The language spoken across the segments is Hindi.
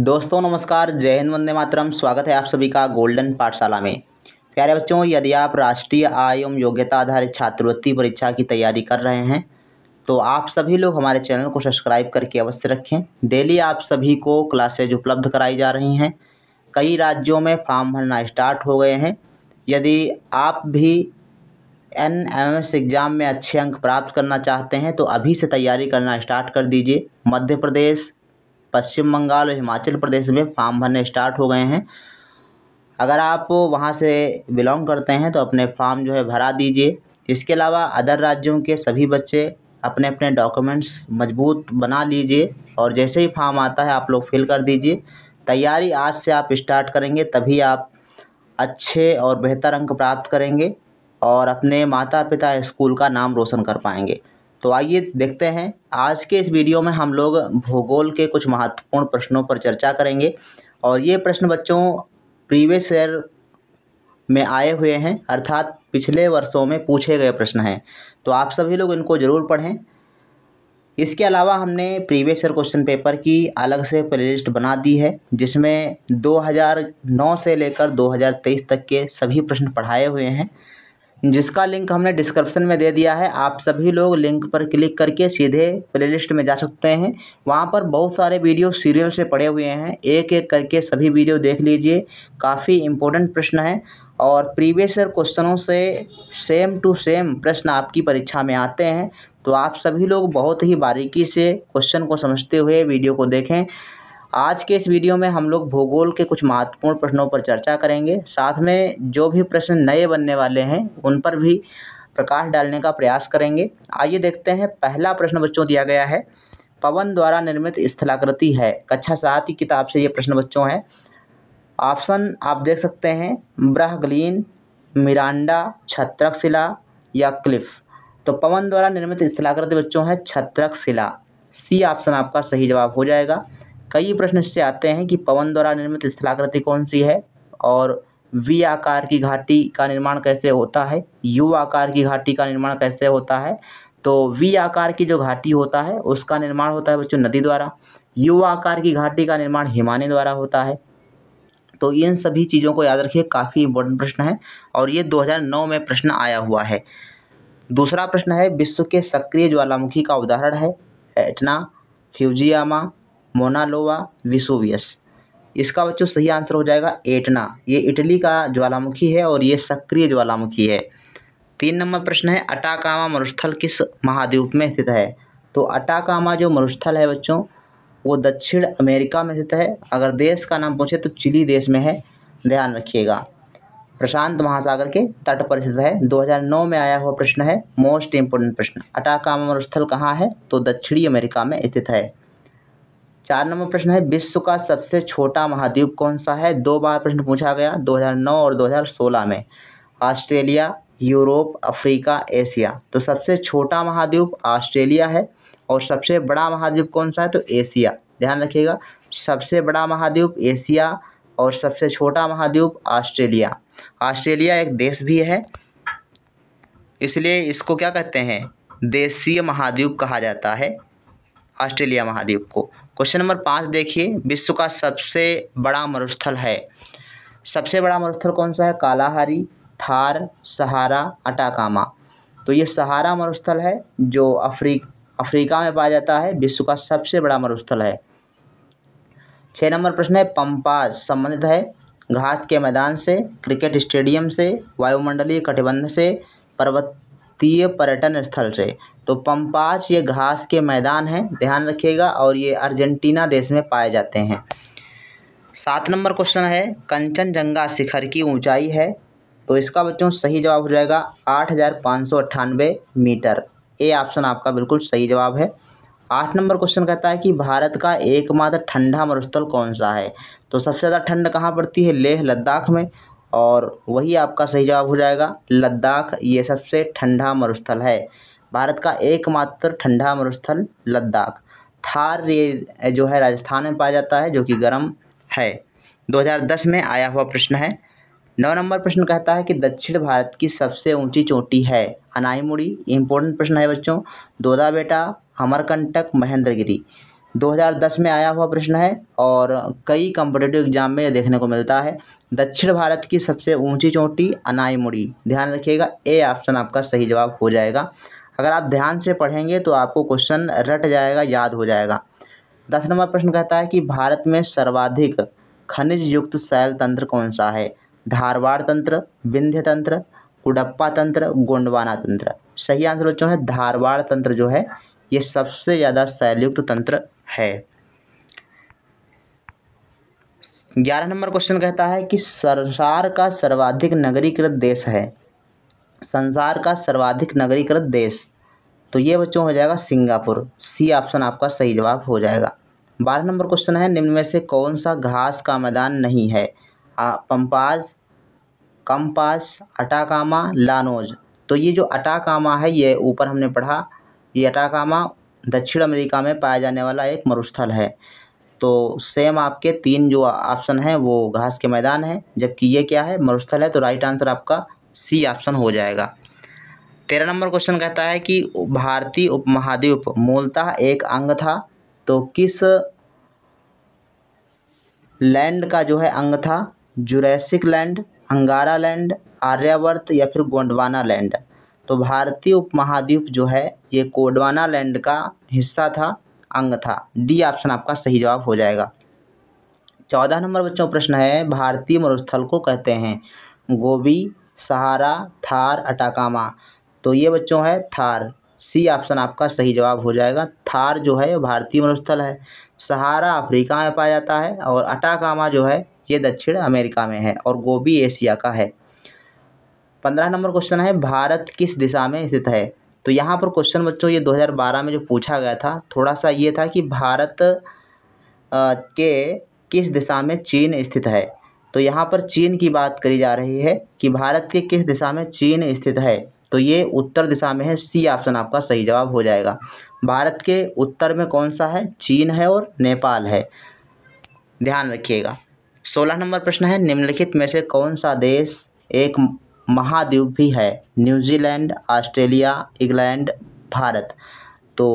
दोस्तों नमस्कार जय हिंद वंदे मातरम स्वागत है आप सभी का गोल्डन पाठशाला में प्यारे बच्चों यदि आप राष्ट्रीय आय एवं योग्यता आधारित छात्रवृत्ति परीक्षा की तैयारी कर रहे हैं तो आप सभी लोग हमारे चैनल को सब्सक्राइब करके अवश्य रखें डेली आप सभी को क्लासेज उपलब्ध कराई जा रही हैं कई राज्यों में फॉर्म भरना स्टार्ट हो गए हैं यदि आप भी एन एम एस एग्ज़ाम में अच्छे अंक प्राप्त करना चाहते हैं तो अभी से तैयारी करना स्टार्ट कर दीजिए मध्य प्रदेश पश्चिम बंगाल और हिमाचल प्रदेश में फॉर्म भरने स्टार्ट हो गए हैं अगर आप वहाँ से बिलोंग करते हैं तो अपने फॉर्म जो है भरा दीजिए इसके अलावा अदर राज्यों के सभी बच्चे अपने अपने डॉक्यूमेंट्स मजबूत बना लीजिए और जैसे ही फॉर्म आता है आप लोग फिल कर दीजिए तैयारी आज से आप स्टार्ट करेंगे तभी आप अच्छे और बेहतर अंक प्राप्त करेंगे और अपने माता पिता स्कूल का नाम रोशन कर पाएंगे तो आइए देखते हैं आज के इस वीडियो में हम लोग भूगोल के कुछ महत्वपूर्ण प्रश्नों पर चर्चा करेंगे और ये प्रश्न बच्चों प्रीवियस ईयर में आए हुए हैं अर्थात पिछले वर्षों में पूछे गए प्रश्न हैं तो आप सभी लोग इनको ज़रूर पढ़ें इसके अलावा हमने प्रीवियस ईयर क्वेश्चन पेपर की अलग से प्लेलिस्ट बना दी है जिसमें 2009 से लेकर 2023 तक के सभी प्रश्न पढ़ाए हुए हैं जिसका लिंक हमने डिस्क्रिप्शन में दे दिया है आप सभी लोग लिंक पर क्लिक करके सीधे प्लेलिस्ट में जा सकते हैं वहाँ पर बहुत सारे वीडियो सीरियल से पड़े हुए हैं एक एक करके सभी वीडियो देख लीजिए काफ़ी इम्पोर्टेंट प्रश्न है और प्रीवियस ईयर क्वेश्चनों से सेम टू सेम प्रश्न आपकी परीक्षा में आते हैं तो आप सभी लोग बहुत ही बारीकी से क्वेश्चन को समझते हुए वीडियो को देखें आज के इस वीडियो में हम लोग भूगोल के कुछ महत्वपूर्ण प्रश्नों पर चर्चा करेंगे साथ में जो भी प्रश्न नए बनने वाले हैं उन पर भी प्रकाश डालने का प्रयास करेंगे आइए देखते हैं पहला प्रश्न बच्चों दिया गया है पवन द्वारा निर्मित स्थलाकृति है कक्षा सात की किताब से ये प्रश्न बच्चों हैं ऑप्शन आप देख सकते हैं ब्रहगलीन मिरांडा छत्रकशिला या क्लिफ़ तो पवन द्वारा निर्मित स्थलाकृति बच्चों है छत्रक शिला सी ऑप्शन आपका सही जवाब हो जाएगा कई प्रश्न इससे आते हैं कि पवन द्वारा निर्मित स्थलाकृति कौन सी है और वी आकार की घाटी का निर्माण कैसे होता है यू आकार की घाटी का निर्माण कैसे होता है तो वी आकार की जो घाटी होता है उसका निर्माण होता है बच्चों नदी द्वारा यू आकार की घाटी का निर्माण हिमानी द्वारा होता है तो इन सभी चीज़ों को याद रखिए काफ़ी इंपॉर्टेंट प्रश्न है और ये 2009 में प्रश्न आया हुआ है दूसरा प्रश्न है विश्व के सक्रिय ज्वालामुखी का उदाहरण है एटना फ्यूजियामा मोनालोवा विसोवियस इसका बच्चों सही आंसर हो जाएगा एटना ये इटली का ज्वालामुखी है और ये सक्रिय ज्वालामुखी है तीन नंबर प्रश्न है अटाकामा मरुस्थल किस महाद्वीप में स्थित है तो अटाकामा जो मरुस्थल है बच्चों वो दक्षिण अमेरिका में स्थित है अगर देश का नाम पूछे तो चिली देश में है ध्यान रखिएगा प्रशांत महासागर के तट पर स्थित है 2009 में आया हुआ प्रश्न है मोस्ट इम्पोर्टेंट प्रश्न अटाकामा मरुस्थल कहाँ है तो दक्षिणी अमेरिका में स्थित है चार नंबर प्रश्न है विश्व का सबसे छोटा महाद्वीप कौन सा है दो बार प्रश्न पूछा गया 2009 और 2016 में ऑस्ट्रेलिया यूरोप अफ्रीका एशिया तो सबसे छोटा महाद्वीप ऑस्ट्रेलिया है और सबसे बड़ा महाद्वीप कौन सा है तो एशिया ध्यान रखिएगा सबसे बड़ा महाद्वीप एशिया और सबसे छोटा महाद्वीप ऑस्ट्रेलिया ऑस्ट्रेलिया एक देश भी है इसलिए इसको क्या कहते हैं देशीय महाद्वीप कहा जाता है ऑस्ट्रेलिया महाद्वीप को क्वेश्चन नंबर पाँच देखिए विश्व का सबसे बड़ा मरुस्थल है सबसे बड़ा मरुस्थल कौन सा है कालाहारी थार सहारा अटाकामा तो ये सहारा मरुस्थल है जो अफ्री अफ्रीका में पाया जाता है विश्व का सबसे बड़ा मरुस्थल है छः नंबर प्रश्न है पंपास संबंधित है घास के मैदान से क्रिकेट स्टेडियम से वायुमंडलीय कटिबंध से पर्वत भारतीय पर्यटन स्थल से तो पंपाच ये घास के मैदान हैं ध्यान रखिएगा और ये अर्जेंटीना देश में पाए जाते हैं सात नंबर क्वेश्चन है कंचनजंगा शिखर की ऊंचाई है तो इसका बच्चों सही जवाब हो जाएगा आठ हज़ार पाँच सौ अट्ठानवे मीटर ए ऑप्शन आपका बिल्कुल सही जवाब है आठ नंबर क्वेश्चन कहता है कि भारत का एकमात्र ठंडा मरुस्थल कौन सा है तो सबसे ज़्यादा ठंड कहाँ पड़ती है लेह लद्दाख में और वही आपका सही जवाब हो जाएगा लद्दाख ये सबसे ठंडा मरुस्थल है भारत का एकमात्र ठंडा मरुस्थल लद्दाख थार ये जो है राजस्थान में पाया जाता है जो कि गर्म है 2010 में आया हुआ प्रश्न है नौ नंबर प्रश्न कहता है कि दक्षिण भारत की सबसे ऊंची चोटी है अनाईमुड़ी इंपॉर्टेंट प्रश्न है बच्चों दोदा बेटा अमरकंटक महेंद्रगिरी 2010 में आया हुआ प्रश्न है और कई कॉम्पिटेटिव एग्जाम में यह देखने को मिलता है दक्षिण भारत की सबसे ऊंची चोटी अनाईमुड़ी ध्यान रखिएगा ए ऑप्शन आपका सही जवाब हो जाएगा अगर आप ध्यान से पढ़ेंगे तो आपको क्वेश्चन रट जाएगा याद हो जाएगा दस नंबर प्रश्न कहता है कि भारत में सर्वाधिक खनिज युक्त शैल तंत्र कौन सा है धारवाड़ तंत्र विंध्य तंत्र कुडप्पा तंत्र गोंडवाना तंत्र सही आंसर बच्चों है धारवाड़ तंत्र जो है ये सबसे ज़्यादा शैलयुक्त तंत्र है ग्यारह नंबर क्वेश्चन कहता है कि संसार का सर्वाधिक नगरीकृत देश है संसार का सर्वाधिक नगरीकृत देश तो ये बच्चों हो जाएगा सिंगापुर सी ऑप्शन आपका सही जवाब हो जाएगा बारह नंबर क्वेश्चन है निम्न में से कौन सा घास का मैदान नहीं है पंपाज कंपास अटाकामा लानोज तो ये जो अटाकामा है ये ऊपर हमने पढ़ा ये अटाकामा दक्षिण अमेरिका में पाया जाने वाला एक मरुस्थल है तो सेम आपके तीन जो ऑप्शन हैं वो घास के मैदान हैं जबकि ये क्या है मरुस्थल है तो राइट आंसर आपका सी ऑप्शन हो जाएगा तेरह नंबर क्वेश्चन कहता है कि भारतीय उपमहाद्वीप मूलतः एक अंग था तो किस लैंड का जो है अंग था Jurassic land Angara land Aryavarta या फिर गोंडवाना लैंड तो भारतीय उपमहाद्वीप जो है ये कोडवाना लैंड का हिस्सा था अंग था डी ऑप्शन आपका सही जवाब हो जाएगा चौदह नंबर बच्चों प्रश्न है भारतीय मरुस्थल को कहते हैं गोभी सहारा थार अटाकामा तो ये बच्चों है थार सी ऑप्शन आपका सही जवाब हो जाएगा थार जो है भारतीय मरुस्थल है सहारा अफ्रीका में पाया जाता है और अटाकामा जो है ये दक्षिण अमेरिका में है और गोभी एशिया का है पंद्रह नंबर क्वेश्चन है भारत किस दिशा में स्थित है तो यहाँ पर क्वेश्चन बच्चों ये 2012 में जो पूछा गया था थोड़ा सा ये था कि भारत के किस दिशा में चीन स्थित है तो यहाँ पर चीन की बात करी जा रही है कि भारत के किस दिशा में चीन स्थित है तो ये उत्तर दिशा में है सी ऑप्शन आपका सही जवाब हो जाएगा भारत के उत्तर में कौन सा है चीन है और नेपाल है ध्यान रखिएगा सोलह नंबर प्रश्न है निम्नलिखित में से कौन सा देश एक महाद्वीप भी है न्यूजीलैंड ऑस्ट्रेलिया इंग्लैंड भारत तो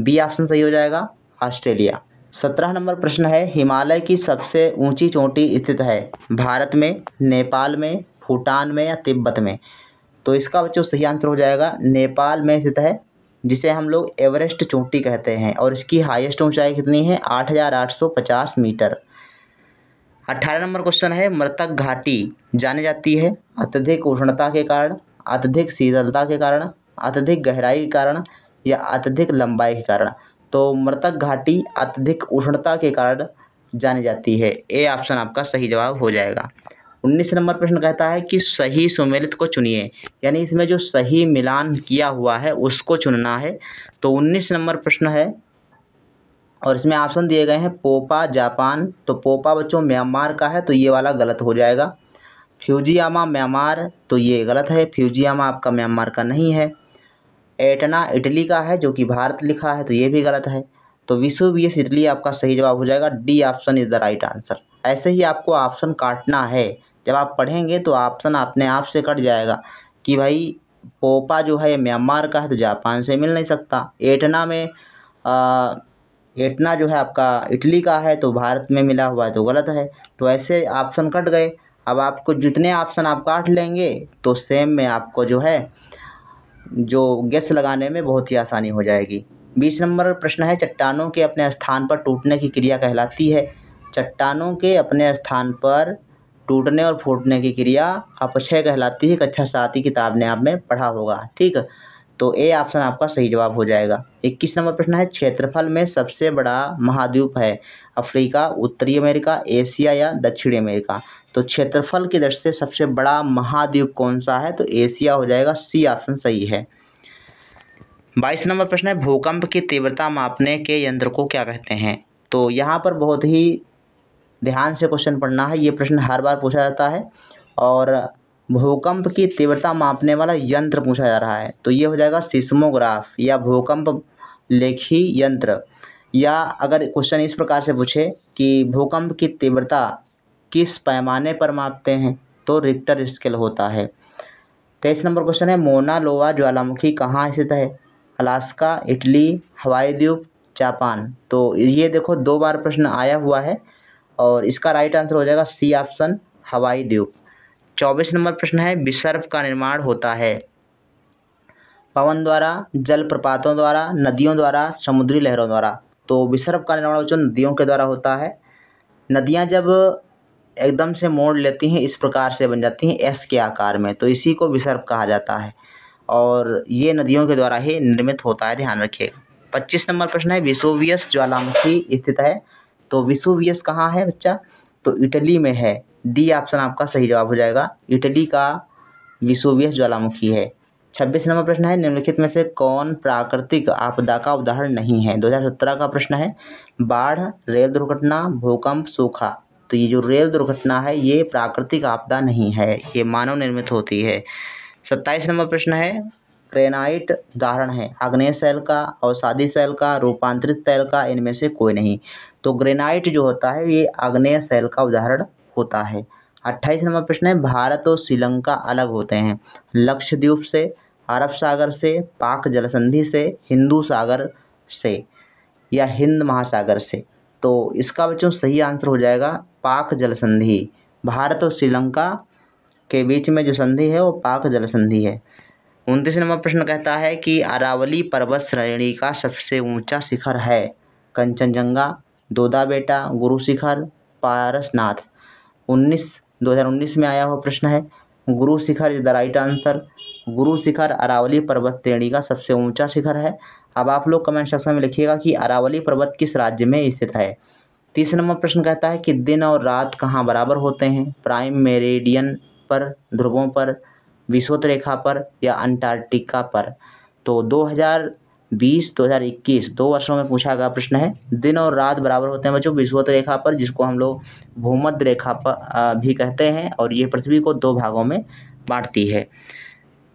बी ऑप्शन सही हो जाएगा ऑस्ट्रेलिया सत्रह नंबर प्रश्न है हिमालय की सबसे ऊंची चोटी स्थित है भारत में नेपाल में भूटान में या तिब्बत में तो इसका बच्चों सही आंसर हो जाएगा नेपाल में स्थित है जिसे हम लोग एवरेस्ट चोटी कहते हैं और इसकी हाईएस्ट ऊंचाई कितनी है आठ हज़ार आठ सौ पचास मीटर अट्ठारह नंबर क्वेश्चन है मृतक घाटी जानी जाती है अत्यधिक उष्णता के कारण अत्यधिक शीतलता के कारण अत्यधिक गहराई के कारण या अत्यधिक लंबाई के कारण तो मृतक घाटी अत्यधिक उष्णता के कारण जानी जाती है ए ऑप्शन आपका सही जवाब हो जाएगा उन्नीस नंबर प्रश्न कहता है कि सही सुमेलित को चुनिए यानी इसमें जो सही मिलान किया हुआ है उसको चुनना है तो उन्नीस नंबर प्रश्न है और इसमें ऑप्शन दिए गए हैं पोपा जापान तो पोपा बच्चों म्यांमार का है तो ये वाला गलत हो जाएगा फ्यूजियामा म्यांमार तो ये गलत है फ्यूजियामा आपका म्यांमार का नहीं है एटना इटली का है जो कि भारत लिखा है तो ये भी गलत है तो विश्व एस इटली आपका सही जवाब हो जाएगा D option is the right answer ऐसे ही आपको ऑप्शन काटना है जब आप पढ़ेंगे तो ऑप्शन अपने आप से कट जाएगा कि भाई पोपा जो है म्यांमार का है तो जापान से मिल नहीं सकता एटना में आ, एटना जो है आपका इटली का है तो भारत में मिला हुआ है तो गलत है तो ऐसे ऑप्शन कट गए अब आपको जितने ऑप्शन आप काट लेंगे तो सेम में आपको जो है जो गैस लगाने में बहुत ही आसानी हो जाएगी बीस नंबर प्रश्न है चट्टानों के अपने स्थान पर टूटने की क्रिया कहलाती है चट्टानों के अपने स्थान पर टूटने और फूटने की क्रिया अपक्षय कहलाती है कक्षा साथी ही किताब ने आप में पढ़ा होगा ठीक है तो ए ऑप्शन आपका सही जवाब हो जाएगा इक्कीस नंबर प्रश्न है क्षेत्रफल में सबसे बड़ा महाद्वीप है अफ्रीका उत्तरी अमेरिका एशिया या दक्षिणी अमेरिका तो क्षेत्रफल की दृष्टि से सबसे बड़ा महाद्वीप कौन सा है तो एशिया हो जाएगा सी ऑप्शन सही है बाईस नंबर प्रश्न है भूकंप की तीव्रता मापने के यंत्र को क्या कहते हैं तो यहाँ पर बहुत ही ध्यान से क्वेश्चन पढ़ना है ये प्रश्न हर बार पूछा जाता है और भूकंप की तीव्रता मापने वाला यंत्र पूछा जा रहा है तो ये हो जाएगा सिस्मोग्राफ या भूकंप लेखी यंत्र या अगर क्वेश्चन इस प्रकार से पूछे कि भूकंप की तीव्रता किस पैमाने पर मापते हैं तो रिक्टर स्केल होता है तेईस तो नंबर क्वेश्चन है मोना लोवा ज्वालामुखी कहाँ स्थित है अलास्का इटली हवाई द्वीप जापान तो ये देखो दो बार प्रश्न आया हुआ है और इसका राइट आंसर हो जाएगा सी ऑप्शन हवाई द्वीप चौबीस नंबर प्रश्न है विसर्प का निर्माण होता है पवन द्वारा जलप्रपातों द्वारा नदियों द्वारा समुद्री लहरों द्वारा तो विसर्प का निर्माण जो नदियों के द्वारा होता है नदियाँ जब एकदम से मोड़ लेती हैं इस प्रकार से बन जाती हैं एस के आकार में तो इसी को विसर्प कहा जाता है और ये नदियों के द्वारा ही निर्मित होता है ध्यान रखिएगा पच्चीस नंबर प्रश्न है विसोवियस ज्वालामुखी स्थित है तो विसोवियस कहाँ है बच्चा तो इटली में है डी ऑप्शन आपका सही जवाब हो जाएगा इटली का विशोवियस ज्वालामुखी है छब्बीस नंबर प्रश्न है निम्नलिखित में से कौन प्राकृतिक आपदा का उदाहरण नहीं है 2017 का प्रश्न है बाढ़ रेल दुर्घटना भूकंप सूखा तो ये जो रेल दुर्घटना है ये प्राकृतिक आपदा नहीं है ये मानव निर्मित होती है सत्ताईस नंबर प्रश्न है क्रेनाइट उदाहरण है आग्नेय शैल का अवसादी शैल का रूपांतरित तैल का इनमें से कोई नहीं तो ग्रेनाइट जो होता है ये अग्नेय शैल का उदाहरण होता है अट्ठाईस नंबर प्रश्न है भारत और श्रीलंका अलग होते हैं लक्षद्वीप से अरब सागर से पाक जलसंधि से हिंदू सागर से या हिंद महासागर से तो इसका बच्चों सही आंसर हो जाएगा पाक जलसंधि भारत और श्रीलंका के बीच में जो संधि है वो पाक जलसंधि है उनतीस नंबर प्रश्न कहता है कि अरावली पर्वत श्रेणी का सबसे ऊंचा शिखर है कंचनजंगा दोदा बेटा गुरु शिखर पारसनाथ उन्नीस दो हज़ार उन्नीस में आया हुआ प्रश्न है Guru Shikhar is the right answer Guru Shikhar Aravalli पर्वत श्रेणी का सबसे ऊंचा शिखर है अब आप लोग कमेंट सेक्शन में लिखिएगा कि अरावली पर्वत किस राज्य में स्थित है तीसरे नंबर प्रश्न कहता है कि दिन और रात कहाँ बराबर होते हैं प्राइम मेरेडियन पर ध्रुवों पर विषुवत रेखा पर या अंटार्कटिका पर तो बीस दो हज़ार इक्कीस दो वर्षों में पूछा गया प्रश्न है दिन और रात बराबर होते हैं बच्चों विश्वत रेखा पर जिसको हम लोग भूमध्य रेखा पर भी कहते हैं और ये पृथ्वी को दो भागों में बांटती है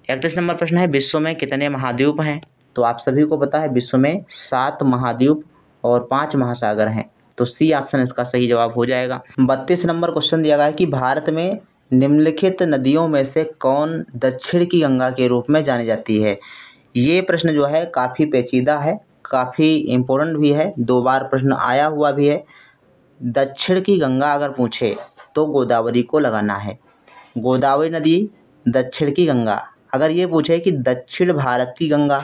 इकतीस नंबर प्रश्न है विश्व में कितने महाद्वीप हैं तो आप सभी को पता है विश्व में सात महाद्वीप और पाँच महासागर हैं तो सी ऑप्शन इसका सही जवाब हो जाएगा बत्तीस नंबर क्वेश्चन दिया गया है कि भारत में निम्नलिखित नदियों में से कौन दक्षिण की गंगा के रूप में जानी जाती है ये प्रश्न जो है काफ़ी पेचीदा है काफ़ी इम्पोर्टेंट भी है दो बार प्रश्न आया हुआ भी है दक्षिण की गंगा अगर पूछे तो गोदावरी को लगाना है गोदावरी नदी दक्षिण की गंगा अगर ये पूछे कि दक्षिण भारत की गंगा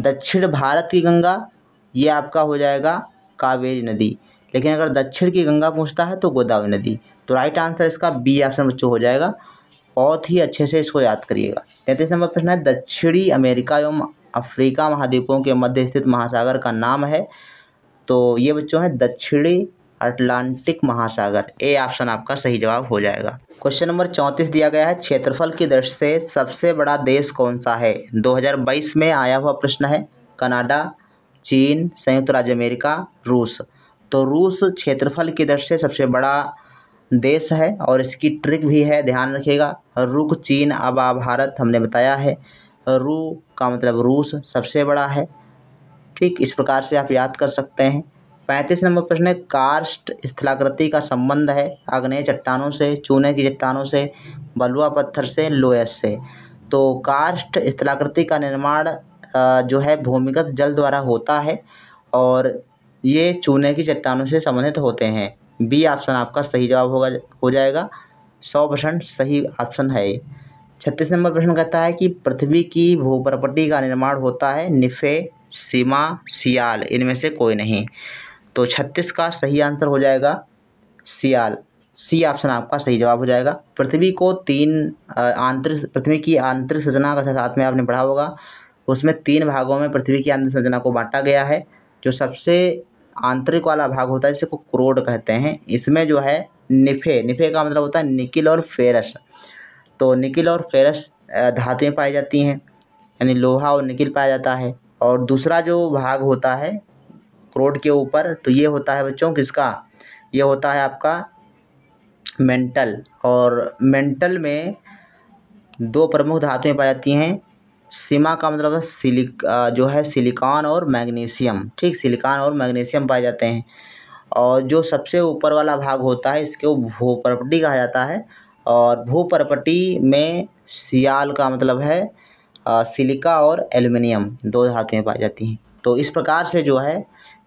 दक्षिण भारत की गंगा ये आपका हो जाएगा कावेरी नदी लेकिन अगर दक्षिण की गंगा पूछता है तो गोदावरी नदी तो राइट आंसर इसका बी ऑप्शन बच्चों हो जाएगा बहुत ही अच्छे से इसको याद करिएगा तैंतीस नंबर प्रश्न है दक्षिणी अमेरिका एवं अफ्रीका महाद्वीपों के मध्य स्थित महासागर का नाम है तो ये बच्चों है दक्षिणी अटलांटिक महासागर ए ऑप्शन आपका सही जवाब हो जाएगा क्वेश्चन नंबर चौंतीस दिया गया है क्षेत्रफल की दृष्टि से सबसे बड़ा देश कौन सा है 2022 में आया हुआ प्रश्न है कनाडा चीन संयुक्त राज्य अमेरिका रूस तो रूस क्षेत्रफल की दृष्टि से सबसे बड़ा देश है और इसकी ट्रिक भी है ध्यान रखिएगा रुक चीन अबा भारत हमने बताया है रू का मतलब रूस सबसे बड़ा है ठीक इस प्रकार से आप याद कर सकते हैं पैंतीस नंबर प्रश्न है कार्स्ट स्थलाकृति का संबंध है अग्नेय चट्टानों से चूने की चट्टानों से बलुआ पत्थर से लोयस से तो कार्स्ट स्थलाकृति का निर्माण जो है भूमिगत जल द्वारा होता है और ये चूने की चट्टानों से संबंधित होते हैं बी ऑप्शन आपका सही जवाब होगा हो जाएगा सौ परसेंट सही ऑप्शन है छत्तीस नंबर प्रश्न कहता है कि पृथ्वी की भूप्रपट्टि का निर्माण होता है निफे सीमा सियाल इनमें से कोई नहीं तो छत्तीस का सही आंसर हो जाएगा सियाल सी ऑप्शन आपका सही जवाब हो जाएगा पृथ्वी को तीन आंतरिक पृथ्वी की आंतरिक सजना का साथ में आपने पढ़ा होगा उसमें तीन भागों में पृथ्वी की आंतरिक सजना को बांटा गया है जो सबसे आंतरिक वाला भाग होता है जिसको क्रोड कहते हैं इसमें जो है निफे निफे का मतलब होता है निकिल और फेरस तो निकिल और फेरस धातुएँ पाई जाती हैं यानी लोहा और निकिल पाया जाता है और दूसरा जो भाग होता है क्रोड के ऊपर तो ये होता है बच्चों किसका ये होता है आपका मेंटल और मेंटल में दो प्रमुख धातुएँ पाई जाती हैं सीमा का मतलब है सिलिक जो है सिलिकॉन और मैग्नीशियम ठीक सिलिकॉन और मैग्नीशियम पाए जाते हैं और जो सबसे ऊपर वाला भाग होता है इसको भूपर्पटी कहा जाता है और भूपर्पटी में सियाल का मतलब है सिलिका और एल्युमिनियम दो धातुएं पाई जाती हैं तो इस प्रकार से जो है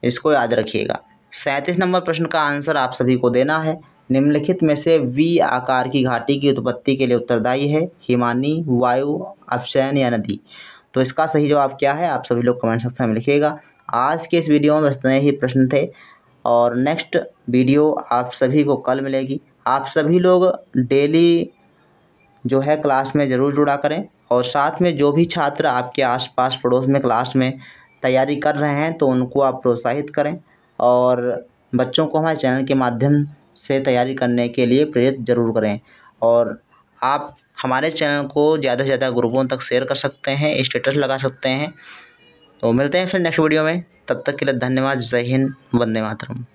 इसको याद रखिएगा सैंतीस नंबर प्रश्न का आंसर आप सभी को देना है निम्नलिखित में से वी आकार की घाटी की उत्पत्ति के लिए उत्तरदायी है हिमानी वायु अपशयन या नदी तो इसका सही जवाब क्या है आप सभी लोग कमेंट सेक्शन में लिखिएगा आज के इस वीडियो में इतने ही प्रश्न थे और नेक्स्ट वीडियो आप सभी को कल मिलेगी आप सभी लोग डेली जो है क्लास में ज़रूर जुड़ा करें और साथ में जो भी छात्र आपके आसपास पड़ोस में क्लास में तैयारी कर रहे हैं तो उनको आप प्रोत्साहित करें और बच्चों को हमारे चैनल के माध्यम से तैयारी करने के लिए प्रेरित ज़रूर करें और आप हमारे चैनल को ज़्यादा से ज़्यादा ग्रुपों तक शेयर कर सकते हैं स्टेटस लगा सकते हैं तो मिलते हैं फिर नेक्स्ट वीडियो में तब तक के लिए धन्यवाद जय हिंद वंदे मातरम